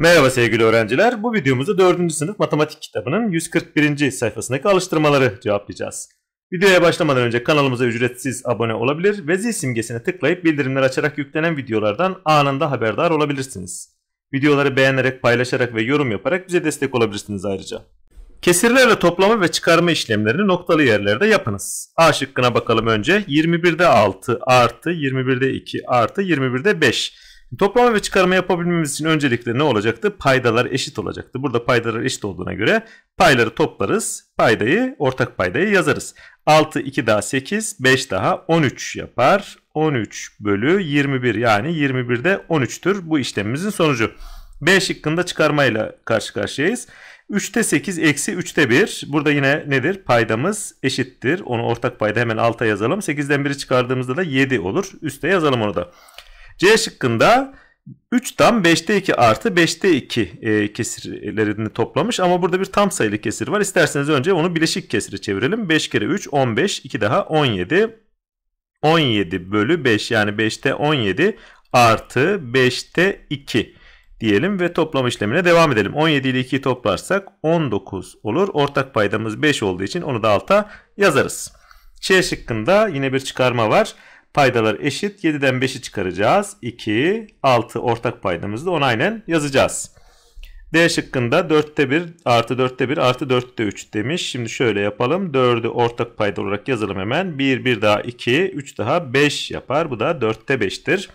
Merhaba sevgili öğrenciler. Bu videomuzda 4. sınıf matematik kitabının 141. sayfasındaki alıştırmaları cevaplayacağız. Videoya başlamadan önce kanalımıza ücretsiz abone olabilir ve zil simgesine tıklayıp bildirimleri açarak yüklenen videolardan anında haberdar olabilirsiniz. Videoları beğenerek, paylaşarak ve yorum yaparak bize destek olabilirsiniz ayrıca. Kesirlerle toplama ve çıkarma işlemlerini noktalı yerlerde yapınız. A şıkkına bakalım önce. 21'de 6 artı 21'de 2 artı 21'de 5. Toplama ve çıkarma yapabilmemiz için öncelikle ne olacaktı? Paydalar eşit olacaktı. Burada paydalar eşit olduğuna göre payları toplarız. Paydayı, ortak paydayı yazarız. 6, 2 daha 8, 5 daha 13 yapar. 13 bölü 21 yani 21'de 13'tür bu işlemimizin sonucu. B şıkkında çıkarmayla karşı karşıyayız. 3'te 8 eksi 3'te 1. Burada yine nedir? Paydamız eşittir. Onu ortak payda hemen alta yazalım. 8'den 1'i çıkardığımızda da 7 olur. Üste yazalım onu da. C şıkkında 3 tam 5'te 2 artı 5'te 2 e, kesirlerini toplamış ama burada bir tam sayılı kesir var. İsterseniz önce onu bileşik kesire çevirelim. 5 kere 3 15 2 daha 17 17 bölü 5 yani 5'te 17 artı 5'te 2 diyelim ve toplama işlemine devam edelim. 17 ile 2'yi toplarsak 19 olur. Ortak paydamız 5 olduğu için onu da alta yazarız. C şıkkında yine bir çıkarma var. Paydalar eşit. 7'den 5'i çıkaracağız. 2, 6 ortak paydamızda onu aynen yazacağız. D şıkkında 4'te 1 artı 4'te 1 artı 4'te 3 demiş. Şimdi şöyle yapalım. 4'ü ortak payda olarak yazalım hemen. 1, 1 daha 2, 3 daha 5 yapar. Bu da 4'te 5'tir.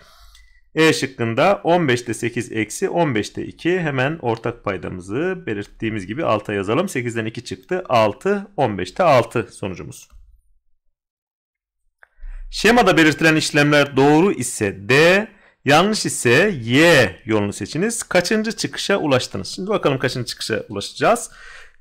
E şıkkında 15'te 8 eksi 15'te 2 hemen ortak paydamızı belirttiğimiz gibi alta yazalım. 8'den 2 çıktı. 6, 15'te 6 sonucumuz. Şemada belirtilen işlemler doğru ise D, yanlış ise Y yolunu seçiniz. Kaçıncı çıkışa ulaştınız? Şimdi bakalım kaçıncı çıkışa ulaşacağız.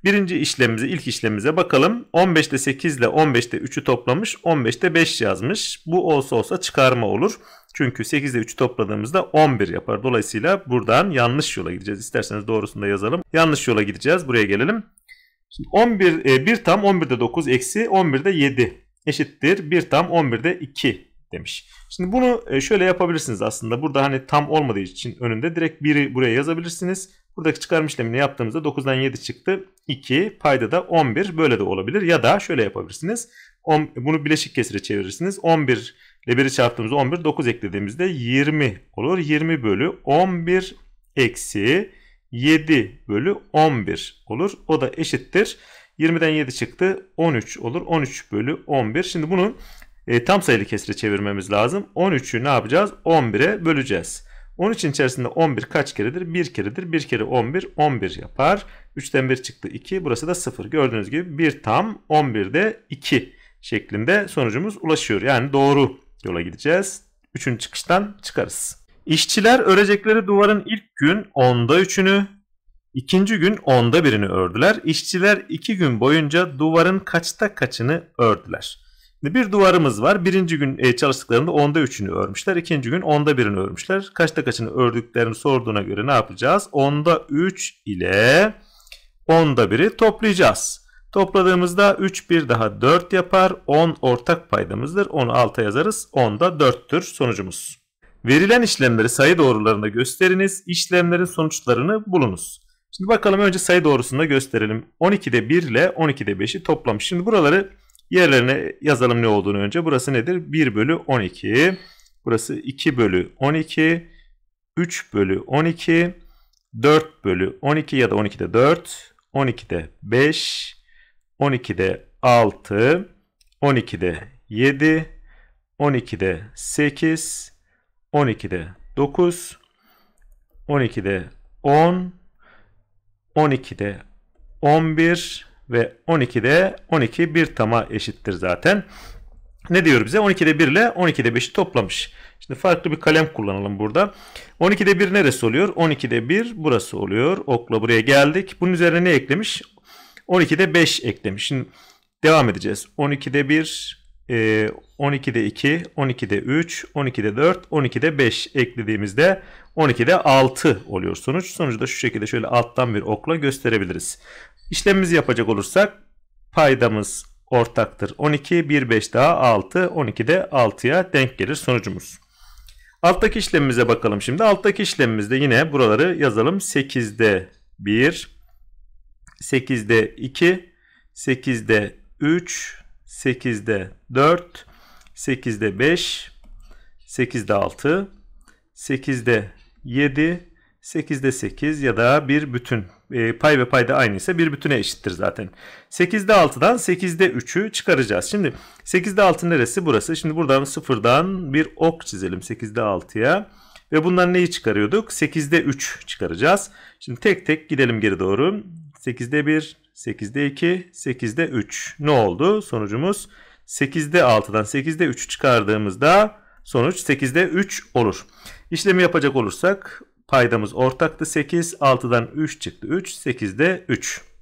Birinci işlemimize, ilk işlemimize bakalım. 15'te 8 ile 15'te 3'ü toplamış, 15'te 5 yazmış. Bu olsa olsa çıkarma olur. Çünkü 8 ile 3'ü topladığımızda 11 yapar. Dolayısıyla buradan yanlış yola gideceğiz. İsterseniz doğrusunu da yazalım. Yanlış yola gideceğiz. Buraya gelelim. Şimdi 11, 1 e, tam 11'de 9 eksi 11'de 7 eşittir 1 tam 11'de 2 demiş. Şimdi bunu e, şöyle yapabilirsiniz aslında. Burada hani tam olmadığı için önünde direkt 1'i buraya yazabilirsiniz. Buradaki çıkarım işlemini yaptığımızda 9'dan 7 çıktı. 2 payda da 11 böyle de olabilir. Ya da şöyle yapabilirsiniz. bunu bileşik kesire çevirirsiniz. 11 ile 1'i çarptığımızda 11 9 eklediğimizde 20 olur. 20 bölü 11 eksi 7 bölü 11 olur. O da eşittir. 20'den 7 çıktı. 13 olur. 13 bölü 11. Şimdi bunu e, tam sayılı kesire çevirmemiz lazım. 13'ü ne yapacağız? 11'e böleceğiz. 13'in içerisinde 11 kaç keredir? 1 keredir. 1 kere 11, 11 yapar. 3'ten 1 çıktı 2. Burası da 0. Gördüğünüz gibi 1 tam 11'de 2 şeklinde sonucumuz ulaşıyor. Yani doğru yola gideceğiz. 3'ün çıkıştan çıkarız. İşçiler örecekleri duvarın ilk gün 10'da 3'ünü, İkinci gün onda birini ördüler. İşçiler iki gün boyunca duvarın kaçta kaçını ördüler. bir duvarımız var. Birinci gün e, çalıştıklarında onda üçünü örmüşler. İkinci gün onda birini örmüşler. Kaçta kaçını ördüklerini sorduğuna göre ne yapacağız? Onda üç ile onda biri toplayacağız. Topladığımızda 3 bir daha 4 yapar. 10 ortak paydamızdır. Onu alta yazarız. 10 da 4'tür sonucumuz. Verilen işlemleri sayı doğrularında gösteriniz. İşlemlerin sonuçlarını bulunuz. Şimdi bakalım önce sayı doğrusunda gösterelim. 12'de 1 ile 12'de 5'i toplamış. Şimdi buraları yerlerine yazalım ne olduğunu önce. Burası nedir? 1 bölü 12. Burası 2 bölü 12. 3 bölü 12. 4 bölü 12 ya da 12'de 4. 12'de 5. 12'de 6. 12'de 7. 12'de 8. 12'de 9. 12'de 10. 12'de 11 ve 12'de 12 bir tama eşittir zaten. Ne diyor bize? 12'de 1 ile 12'de 5'i toplamış. Şimdi farklı bir kalem kullanalım burada. 12'de 1 neresi oluyor? 12'de 1 burası oluyor. Okla buraya geldik. Bunun üzerine ne eklemiş? 12'de 5 eklemiş. Şimdi devam edeceğiz. 12'de 1, 12'de 2, 12'de 3, 12'de 4, 12'de 5 eklediğimizde 12'de 6 oluyor sonuç. Sonucu da şu şekilde şöyle alttan bir okla gösterebiliriz. İşlemimizi yapacak olursak paydamız ortaktır 12, 1, 5 daha 6, 12'de 6'ya denk gelir sonucumuz. Alttaki işlemimize bakalım şimdi. Alttaki işlemimizde yine buraları yazalım. 8'de 1, 8'de 2, 8'de 3, 8'de 4, 8'de 5, 8'de 6, 8'de 7, 8'de 8 ya da bir bütün. E, pay ve payda aynı ise bir bütüne eşittir zaten. 8'de 6'dan 8'de 3'ü çıkaracağız. Şimdi 8'de 6 neresi? Burası. Şimdi buradan sıfırdan bir ok çizelim 8'de 6'ya. Ve bundan neyi çıkarıyorduk? 8'de 3 çıkaracağız. Şimdi tek tek gidelim geri doğru. 8'de 1, 8'de 2, 8'de 3. Ne oldu? Sonucumuz 8'de 6'dan 8'de 3 çıkardığımızda sonuç 8'de 3 olur. İşlemi yapacak olursak paydamız ortaktı 8, 6'dan 3 çıktı 3, 8'de 3.